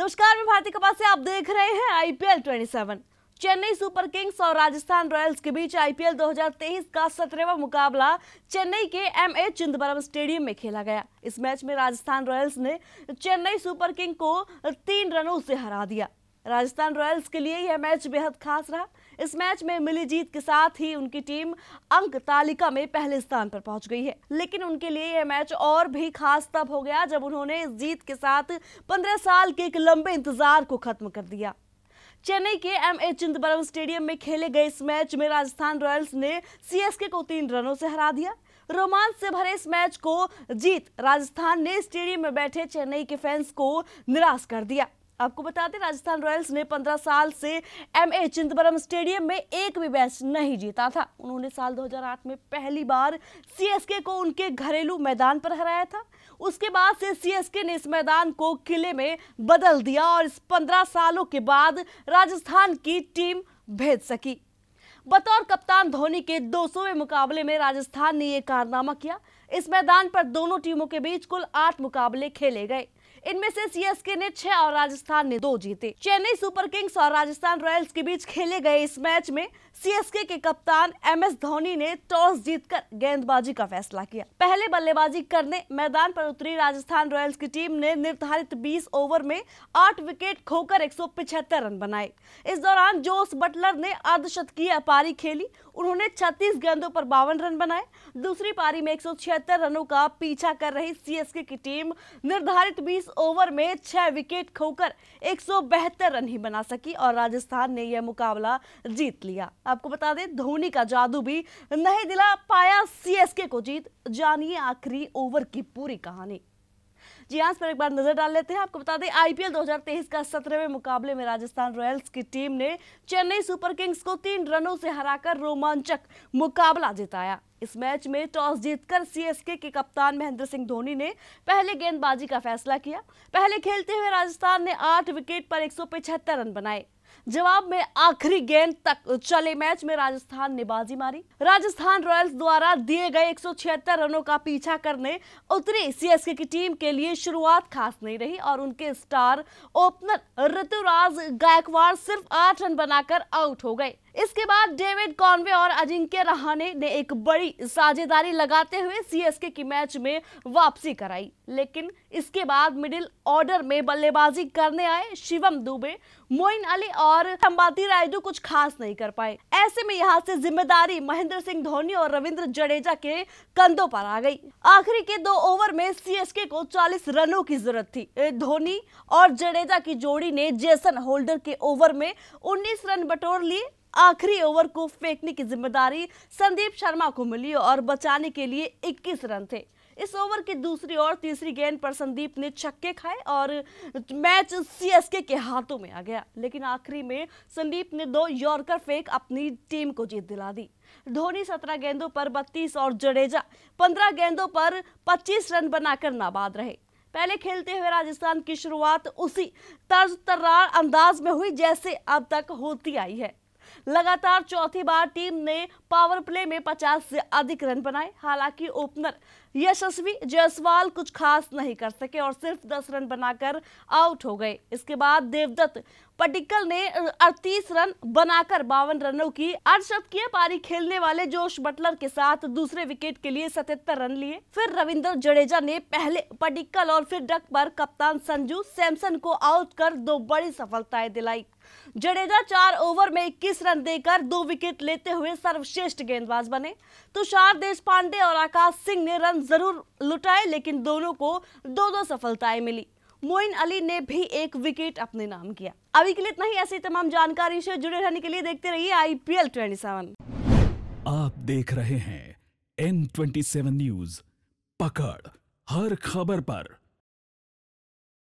नमस्कार मैं भारती कपास से आप देख रहे हैं आईपीएल 27 चेन्नई सुपर किंग्स और राजस्थान रॉयल्स के बीच आईपीएल 2023 का सत्रहवा मुकाबला चेन्नई के एम ए चिंदबरम स्टेडियम में खेला गया इस मैच में राजस्थान रॉयल्स ने चेन्नई सुपर किंग को तीन रनों से हरा दिया राजस्थान रॉयल्स के लिए यह मैच बेहद खास रहा इस मैच में मिली जीत के साथ ही उनकी टीम अंक तालिका में पहले स्थान पर पहुंच गई है लेकिन उनके लिए यह मैच और भी खास तब हो गया जब उन्होंने इस जीत के साथ 15 साल के एक लंबे इंतजार को खत्म कर दिया चेन्नई के एम ए चिंदबरम स्टेडियम में खेले गए इस मैच में राजस्थान रॉयल्स ने सीएसके को तीन रनों से हरा दिया रोमांच से भरे इस मैच को जीत राजस्थान ने स्टेडियम में बैठे चेन्नई के फैंस को निराश कर दिया आपको बता दें राजस्थान रॉयल्स ने 15 साल से एम ए चिंदबरम स्टेडियम में एक भी मैच नहीं जीता था उन्होंने साल 2008 में पहली बार सीएसके को उनके घरेलू मैदान पर हराया था उसके बाद से सीएसके ने इस मैदान को किले में बदल दिया और इस 15 सालों के बाद राजस्थान की टीम भेज सकी बतौर कप्तान धोनी के 200वें मुकाबले में राजस्थान ने ये कारनामा किया इस मैदान पर दोनों टीमों के बीच कुल आठ मुकाबले खेले गए इनमें से सीएसके ने छह और राजस्थान ने दो जीते चेन्नई सुपर किंग्स और राजस्थान रॉयल्स के बीच खेले गए इस मैच में सीएसके के कप्तान एम एस धोनी ने टॉस जीतकर गेंदबाजी का फैसला किया पहले बल्लेबाजी करने मैदान पर उतरी राजस्थान रॉयल्स की टीम ने निर्धारित 20 ओवर में 8 विकेट खोकर एक रन बनाए इस दौरान जोस बटलर ने अर्धशतकीय पारी खेली उन्होंने 36 गेंदों पर बावन रन बनाए दूसरी पारी में एक रनों का पीछा कर रही सी की टीम निर्धारित बीस ओवर में छह विकेट खोकर एक रन ही बना सकी और राजस्थान ने यह मुकाबला जीत लिया आपको बता दें धोनी का जादू भी नहीं दिला पाया सीएसके को जीत जानिए आखिरी ओवर की पूरी कहानी जी आज हाँ, पर एक बार नजर डाल लेते हैं आपको बता दें आईपीएल 2023 का सत्रहवें मुकाबले में राजस्थान रॉयल्स की टीम ने चेन्नई सुपर किंग्स को तीन रनों से हराकर रोमांचक मुकाबला जिताया इस मैच में टॉस जीतकर सीएसके के कप्तान महेंद्र सिंह धोनी ने पहले गेंदबाजी का फैसला किया पहले खेलते हुए राजस्थान ने आठ विकेट पर एक रन बनाए जवाब में आखिरी गेंद तक चले मैच में राजस्थान ने बाजी मारी राजस्थान रॉयल्स द्वारा दिए गए एक रनों का पीछा करने उतरी सीएसके की टीम के लिए शुरुआत खास नहीं रही और उनके स्टार ओपनर ऋतुराज गायकवाड़ सिर्फ आठ रन बनाकर आउट हो गए इसके बाद डेविड कॉनवे और अजिंक्य रहाने ने एक बड़ी साझेदारी लगाते हुए सीएसके की मैच में वापसी कराई लेकिन इसके बाद मिडिल ऑर्डर में बल्लेबाजी करने आए शिवम दुबे मोइन अली और संबाती रायडू कुछ खास नहीं कर पाए ऐसे में यहाँ से जिम्मेदारी महेंद्र सिंह धोनी और रविंद्र जडेजा के कंधों पर आ गई आखिरी के दो ओवर में सीएसके को 40 रनों की जरूरत थी धोनी और जडेजा की जोड़ी ने जेसन होल्डर के ओवर में 19 रन बटोर लिए आखिरी ओवर को फेंकने की जिम्मेदारी संदीप शर्मा को मिली और बचाने के लिए 21 रन थे इस ओवर की दूसरी और तीसरी गेंद पर संदीप ने छक्के खाए और मैच सीएसके के हाथों में आ गया लेकिन आखिरी में संदीप ने दो यॉर्कर फेंक अपनी टीम को जीत दिला दी धोनी सत्रह गेंदों पर बत्तीस और जडेजा पंद्रह गेंदों पर पच्चीस रन बनाकर नाबाद रहे पहले खेलते हुए राजस्थान की शुरुआत उसी तर्ज तर्रार अंदाज में हुई जैसे अब तक होती आई है लगातार चौथी बार टीम ने पावर प्ले में 50 से अधिक रन बनाए हालांकि ओपनर यशस्वी जयसवाल कुछ खास नहीं कर सके और सिर्फ 10 रन बनाकर आउट हो गए इसके बाद देवदत्त पटिकल ने अड़तीस रन बनाकर बावन रनों की अर्धशतकीय पारी खेलने वाले जोश बटलर के साथ दूसरे विकेट के लिए सतहत्तर रन लिए फिर रविंद्र जडेजा ने पहले पटिकल और फिर डक पर कप्तान संजू सैमसन को आउट कर दो बड़ी सफलताएं दिलाई जडेजा चार ओवर में 21 रन देकर दो विकेट लेते हुए सर्वश्रेष्ठ गेंदबाज बने तुषार देश पांडे और आकाश सिंह ने रन जरूर लुटाए लेकिन दोनों को दो दो सफलताएं मिली मोइन अली ने भी एक विकेट अपने नाम किया अभी के लिए इतना ही ऐसी तमाम जानकारी से जुड़े रहने के लिए देखते रहिए आईपीएल 27 आप देख रहे हैं एन ट्वेंटी न्यूज पकड़ हर खबर पर